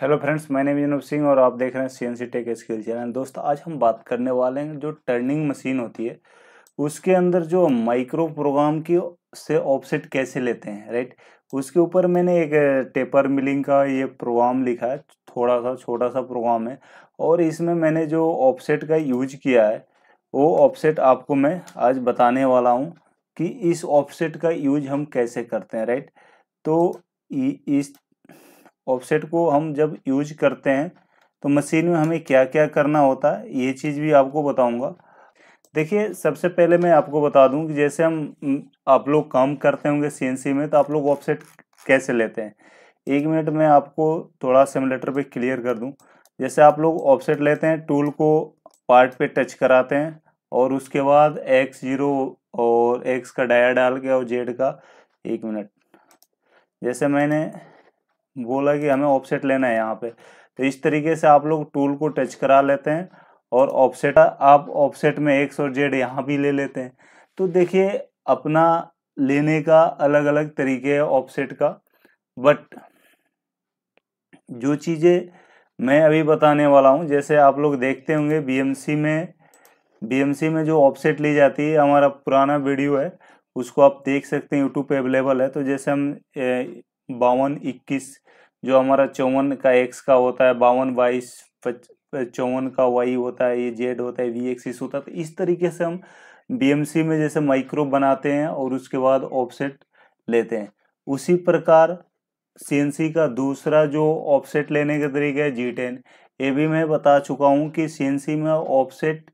hello friends मैंने विनोद सिंह और आप देख रहे हैं C N C tech skill channel दोस्त आज हम बात करने वाले हैं जो टर्निंग मशीन होती है उसके अंदर जो माइक्रो प्रोग्राम की से ऑफसेट कैसे लेते हैं राइट उसके ऊपर मैंने एक टेपर मिलिंग का ये प्रोग्राम लिखा है थोड़ा सा छोटा सा प्रोग्राम है और इसमें मैंने जो ऑफसेट का यूज किया है वो ऑफसेट आपको मैं आज बताने वाला हूँ कि इस ऑफसेट का यूज हम कैसे करते हैं राइट तो इस ऑफसेट को हम जब यूज करते हैं तो मशीन में हमें क्या क्या करना होता है ये चीज़ भी आपको बताऊंगा देखिए सबसे पहले मैं आपको बता दूं कि जैसे हम आप लोग काम करते होंगे सीएनसी में तो आप लोग ऑफसेट कैसे लेते हैं एक मिनट में आपको थोड़ा सिमुलेटर पे क्लियर कर दूं जैसे आप लोग ऑफसेट लेते हैं टूल को पार्ट पे टच कराते हैं और उसके बाद एक्स जीरो और एक्स का डाया डाल के और जेड का एक मिनट जैसे मैंने बोला कि हमें ऑफसेट लेना है यहाँ पे तो इस तरीके से आप लोग टूल को टच करा लेते हैं और ऑफसेट आप ऑफसेट में एक्स और जेड यहाँ भी ले लेते हैं तो देखिए अपना लेने का अलग अलग तरीके है ऑफसेट का बट जो चीज़ें मैं अभी बताने वाला हूँ जैसे आप लोग देखते होंगे बीएमसी में बीएमसी में जो ऑफसेट ली जाती है हमारा पुराना वीडियो है उसको आप देख सकते हैं यूट्यूब पे अवेलेबल है तो जैसे हम बावन इक्कीस जो हमारा चौवन का एक्स का होता है बावन बाईस चौवन का वाई होता है ये जेड होता है वी एक्सिस होता है तो इस तरीके से हम बीएमसी में जैसे माइक्रो बनाते हैं और उसके बाद ऑफसेट लेते हैं उसी प्रकार सी का दूसरा जो ऑफसेट लेने का तरीका है जी टेन ये भी मैं बता चुका हूँ कि सी में ऑफसेट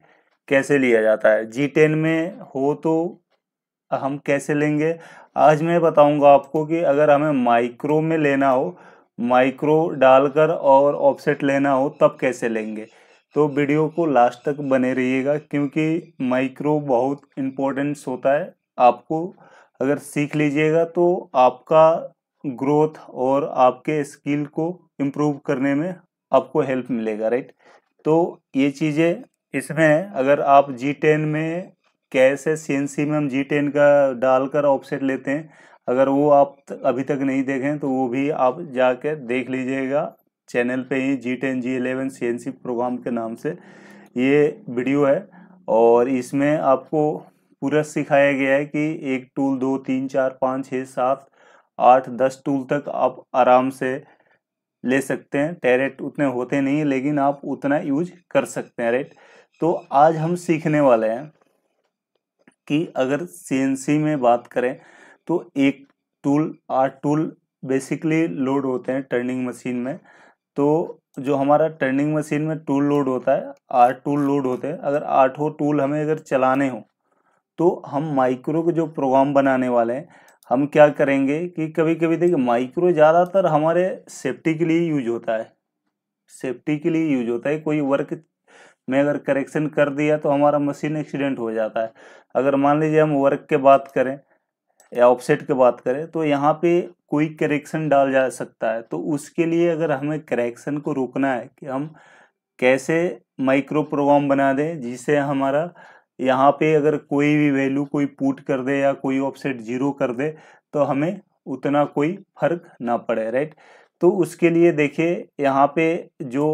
कैसे लिया जाता है जी टेन में हो तो हम कैसे लेंगे आज मैं बताऊंगा आपको कि अगर हमें माइक्रो में लेना हो माइक्रो डालकर और ऑफसेट लेना हो तब कैसे लेंगे तो वीडियो को लास्ट तक बने रहिएगा क्योंकि माइक्रो बहुत इम्पोर्टेंस होता है आपको अगर सीख लीजिएगा तो आपका ग्रोथ और आपके स्किल को इम्प्रूव करने में आपको हेल्प मिलेगा राइट तो ये चीज़ें इसमें अगर आप जी टेन में कैसे सी में हम जी टेन का डालकर ऑफसेट लेते हैं अगर वो आप अभी तक नहीं देखें तो वो भी आप जाकर देख लीजिएगा चैनल पे ही G ten G eleven C N C program के नाम से ये वीडियो है और इसमें आपको पूरा सिखाया गया है कि एक टूल दो तीन चार पाँच छः सात आठ दस टूल तक आप आराम से ले सकते हैं टैरेट उतने होते नहीं लेकिन आप उतना यूज कर सकते हैं राइट तो आज हम सीखने वाले हैं कि अगर सी में बात करें तो एक टूल आठ टूल बेसिकली लोड होते हैं टर्निंग मशीन में तो जो हमारा टर्निंग मशीन में टूल लोड होता है आठ टूल लोड होते हैं अगर आठों टूल हमें अगर चलाने हो तो हम माइक्रो के जो प्रोग्राम बनाने वाले हैं हम क्या करेंगे कि कभी कभी देखिए माइक्रो ज़्यादातर हमारे सेफ्टी के लिए यूज होता है सेफ्टी के लिए यूज होता है कोई वर्क में अगर करेक्शन कर दिया तो हमारा मशीन एक्सीडेंट हो जाता है अगर मान लीजिए हम वर्क के बात करें या ऑफसेट की बात करें तो यहाँ पे कोई करेक्शन डाल जा सकता है तो उसके लिए अगर हमें करेक्शन को रोकना है कि हम कैसे माइक्रो प्रोग्राम बना दें जिससे हमारा यहाँ पे अगर कोई भी वैल्यू कोई पुट कर दे या कोई ऑफसेट जीरो कर दे तो हमें उतना कोई फर्क ना पड़े राइट तो उसके लिए देखिए यहाँ पे जो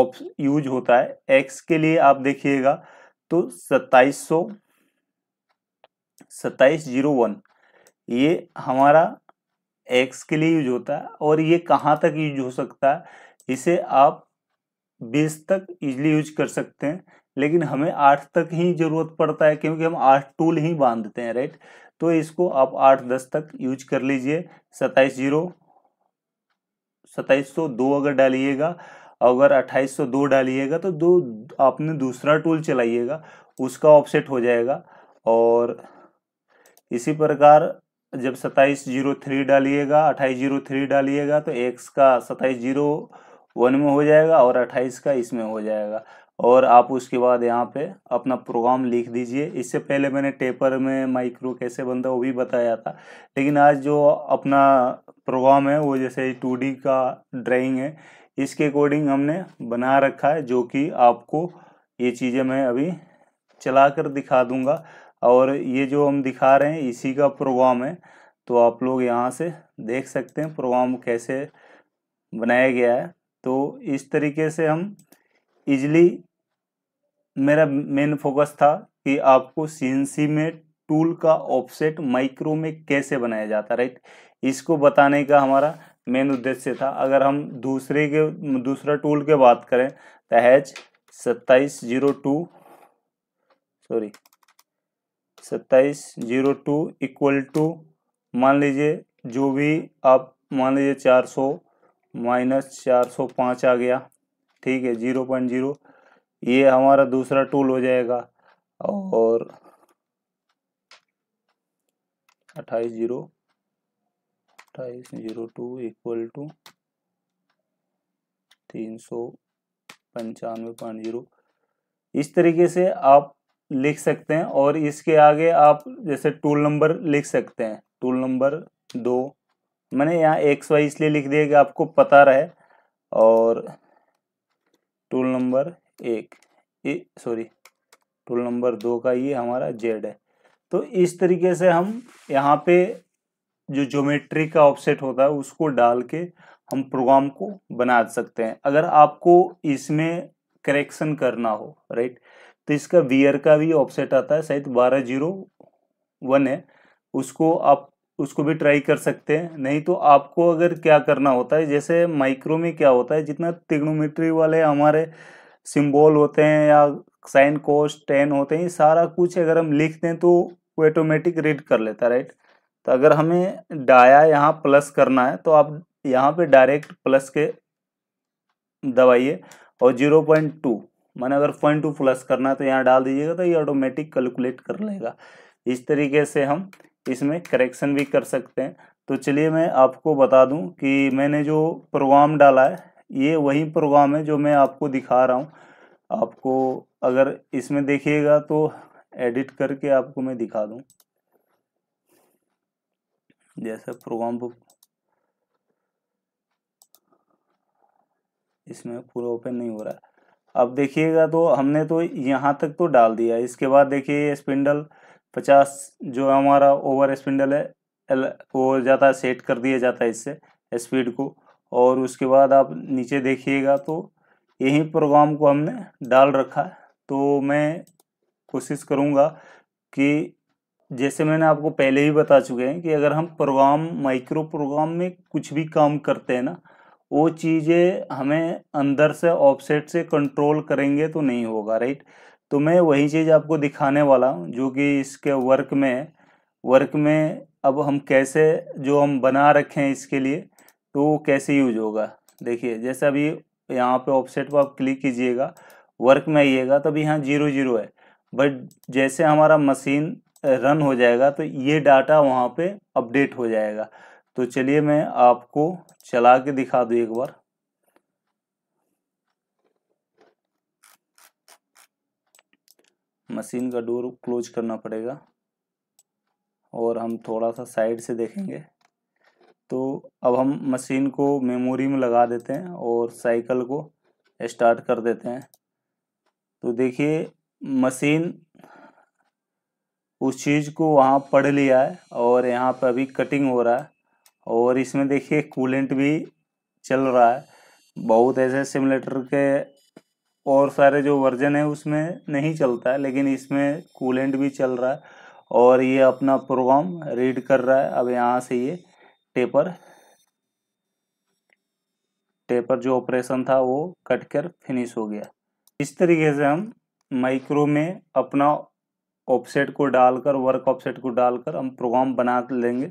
ऑप यूज होता है एक्स के लिए आप देखिएगा तो सत्ताईस सत्ताईस जीरो वन ये हमारा एक्स के लिए यूज होता है और ये कहाँ तक यूज हो सकता है इसे आप बीस तक इजली यूज कर सकते हैं लेकिन हमें आठ तक ही जरूरत पड़ता है क्योंकि हम आठ टूल ही बांधते हैं राइट तो इसको आप आठ दस तक यूज कर लीजिए सत्ताईस जीरो सताइस सौ दो अगर डालिएगा अगर अट्ठाईस सौ दो डालिएगा तो दो आपने दूसरा टूल चलाइएगा उसका ऑफसेट हो जाएगा और इसी प्रकार जब सत्ताईस जीरो थ्री डालिएगा अट्ठाईस जीरो थ्री डालिएगा तो एक्स का सत्ताईस जीरो वन में हो जाएगा और अट्ठाईस का इसमें हो जाएगा और आप उसके बाद यहाँ पे अपना प्रोग्राम लिख दीजिए इससे पहले मैंने टेपर में माइक्रो कैसे बनता वो भी बताया था लेकिन आज जो अपना प्रोग्राम है वो जैसे टू का ड्राइंग है इसके अकॉर्डिंग हमने बना रखा है जो कि आपको ये चीज़ें मैं अभी चला कर दिखा दूँगा और ये जो हम दिखा रहे हैं इसी का प्रोग्राम है तो आप लोग यहाँ से देख सकते हैं प्रोग्राम कैसे बनाया गया है तो इस तरीके से हम इजली मेरा मेन फोकस था कि आपको सी में टूल का ऑफसेट माइक्रो में कैसे बनाया जाता राइट इसको बताने का हमारा मेन उद्देश्य था अगर हम दूसरे के दूसरा टूल के बात करें तो हैच सत्ताईस जीरो टू सॉरी सत्ताईस जीरो टू इक्वल टू मान लीजिए जो भी आप मान लीजिए चार सौ माइनस चार सौ पाँच आ गया ठीक है जीरो पॉइंट जीरो ये हमारा दूसरा टूल हो जाएगा और अट्ठाईस जीरो अट्ठाईस जीरो टू इक्वल टू तीन सौ पंचानवे पॉइंट जीरो इस तरीके से आप लिख सकते हैं और इसके आगे आप जैसे टूल नंबर लिख सकते हैं टूल नंबर दो मैंने यहाँ एक्स वाई इसलिए लिख दिया कि आपको पता रहे और टूल नंबर एक सॉरी टूल नंबर दो का ये हमारा जेड है तो इस तरीके से हम यहाँ पे जो ज्योमेट्री का ऑफसेट होता है उसको डाल के हम प्रोग्राम को बना सकते हैं अगर आपको इसमें करेक्शन करना हो राइट तो इसका वीयर का भी ऑफसेट आता है शायद बारह जीरो वन है उसको आप उसको भी ट्राई कर सकते हैं नहीं तो आपको अगर क्या करना होता है जैसे माइक्रो में क्या होता है जितना तिग्नोमेट्री वाले हमारे सिंबल होते हैं या साइन कोस्ट टेन होते हैं ये सारा कुछ अगर हम लिख दें तो वो ऑटोमेटिक रीड कर लेता राइट तो अगर हमें डाया यहाँ प्लस करना है तो आप यहाँ पे डायरेक्ट प्लस के दबाइए और जीरो पॉइंट टू मैंने अगर पॉइंट टू प्लस करना है तो यहाँ डाल दीजिएगा तो ये ऑटोमेटिक कैलकुलेट कर लेगा इस तरीके से हम इसमें करेक्शन भी कर सकते हैं तो चलिए मैं आपको बता दूं कि मैंने जो प्रोग्राम डाला है ये वही प्रोग्राम है जो मैं आपको दिखा रहा हूँ आपको अगर इसमें देखिएगा तो एडिट करके आपको मैं दिखा दूँ जैसा प्रोग्राम बुक इसमें पूरा ओपन नहीं हो रहा है अब देखिएगा तो हमने तो यहाँ तक तो डाल दिया इसके बाद देखिए स्पिंडल पचास जो हमारा ओवर स्पिंडल है वो जाता है सेट कर दिया जाता है इससे स्पीड को और उसके बाद आप नीचे देखिएगा तो यही प्रोग्राम को हमने डाल रखा है तो मैं कोशिश करूँगा कि जैसे मैंने आपको पहले ही बता चुके हैं कि अगर हम प्रोग्राम माइक्रो प्रोग्राम में कुछ भी काम करते हैं ना वो चीज़ें हमें अंदर से ऑफसेट से कंट्रोल करेंगे तो नहीं होगा राइट तो मैं वही चीज़ आपको दिखाने वाला हूँ जो कि इसके वर्क में वर्क में अब हम कैसे जो हम बना रखे हैं इसके लिए तो वो कैसे यूज होगा देखिए जैसे अभी यहाँ पे ऑफसेट पर आप क्लिक कीजिएगा वर्क में आइएगा तो अभी यहाँ जीरो जीरो है बट जैसे हमारा मशीन रन हो जाएगा तो ये डाटा वहाँ पे अपडेट हो जाएगा तो चलिए मैं आपको चला के दिखा दू एक बार मशीन का डोर क्लोज करना पड़ेगा और हम थोड़ा सा साइड से देखेंगे तो अब हम मशीन को मेमोरी में लगा देते हैं और साइकिल को स्टार्ट कर देते हैं तो देखिए मशीन उस चीज़ को वहाँ पढ़ लिया है और यहाँ पर अभी कटिंग हो रहा है और इसमें देखिए कूलेंट भी चल रहा है बहुत ऐसे सिमुलेटर के और सारे जो वर्जन है उसमें नहीं चलता है लेकिन इसमें कूलेंट भी चल रहा है और ये अपना प्रोग्राम रीड कर रहा है अब यहाँ से ये टेपर टेपर जो ऑपरेशन था वो कट कर फिनिश हो गया इस तरीके से हम माइक्रो में अपना ऑफसेट को डालकर वर्क ऑफसेट को डालकर हम प्रोग्राम बना लेंगे